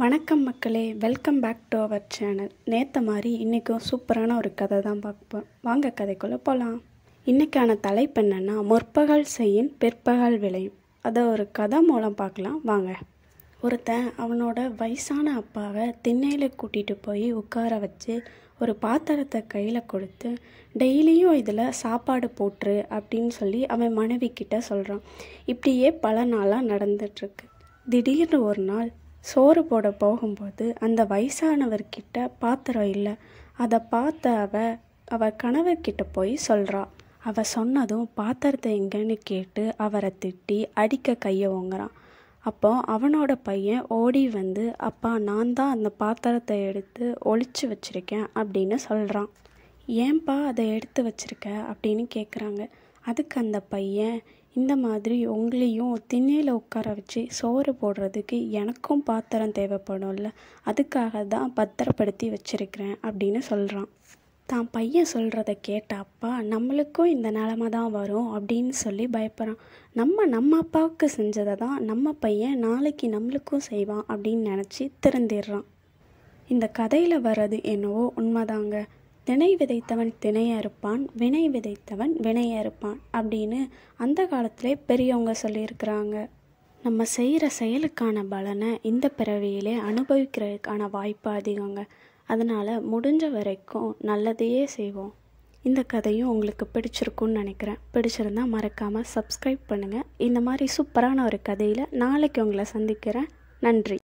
வணக்கம் மக்களே welcome back to our channel நேற்ற மாதிரி இன்றைக்கும் சூப்பரான ஒரு கதை தான் பார்ப்போம் வாங்க கதைக்குள்ளே போகலாம் இன்றைக்கான தலைப்பு என்னென்னா முற்பகல் செய்யும் பிற்பகல் விளையும் அதை ஒரு கதை மூலம் பார்க்கலாம் வாங்க ஒருத்தன் அவனோட வயசான அப்பாவை திண்ணையில் கூட்டிகிட்டு போய் உட்கார வச்சு ஒரு பாத்திரத்தை கையில் கொடுத்து டெய்லியும் இதில் சாப்பாடு போட்டுரு அப்படின்னு சொல்லி அவன் மனைவி கிட்ட சொல்கிறான் இப்படியே பல நாளாக நடந்துட்டுருக்கு திடீர்னு ஒரு நாள் சோறு போட போகும்போது அந்த வயசானவர்கிட்ட பாத்திரம் இல்லை அதை பார்த்த அவ அவ கணவர்கிட்ட போய் சொல்கிறா அவ சொன்னதும் பாத்திரத்தை எங்கன்னு கேட்டு அவரை திட்டி அடிக்க கையை ஓங்குறான் அப்போ அவனோட பையன் ஓடி வந்து அப்பா நான் தான் அந்த பாத்திரத்தை எடுத்து ஒழிச்சு வச்சுருக்கேன் அப்படின்னு சொல்கிறான் ஏன்பா அதை எடுத்து வச்சுருக்க அப்படின்னு கேட்குறாங்க அதுக்கு அந்த பையன் இந்த மாதிரி உங்களையும் திண்ணையில் உட்கார வச்சு சோறு போடுறதுக்கு எனக்கும் பாத்திரம் தேவைப்படும்ல அதுக்காக தான் பத்திரப்படுத்தி வச்சுருக்கிறேன் அப்படின்னு சொல்கிறான் தான் பையன் சொல்கிறத கேட்ட அப்பா நம்மளுக்கும் இந்த நிலமை தான் வரும் அப்படின்னு சொல்லி பயப்படுறான் நம்ம நம்ம அப்பாவுக்கு செஞ்சதை தான் நம்ம பையன் நாளைக்கு நம்மளுக்கும் செய்வான் அப்படின்னு நினச்சி திறந்திடுறான் இந்த கதையில் வர்றது என்னவோ உண்மைதாங்க திணை விதைத்தவன் திணையறுப்பான் வினை விதைத்தவன் வினையறுப்பான் அப்படின்னு அந்த காலத்திலே பெரியவங்க சொல்லியிருக்கிறாங்க நம்ம செய்கிற செயலுக்கான பலனை இந்த பிறவியிலே அனுபவிக்கிறதுக்கான வாய்ப்பு அதிகங்க அதனால் முடிஞ்ச வரைக்கும் நல்லதையே செய்வோம் இந்த கதையும் உங்களுக்கு பிடிச்சிருக்கும்னு நினைக்கிறேன் பிடிச்சிருந்தா மறக்காமல் சப்ஸ்கிரைப் பண்ணுங்கள் இந்த மாதிரி சூப்பரான ஒரு கதையில் நாளைக்கு உங்களை சந்திக்கிறேன் நன்றி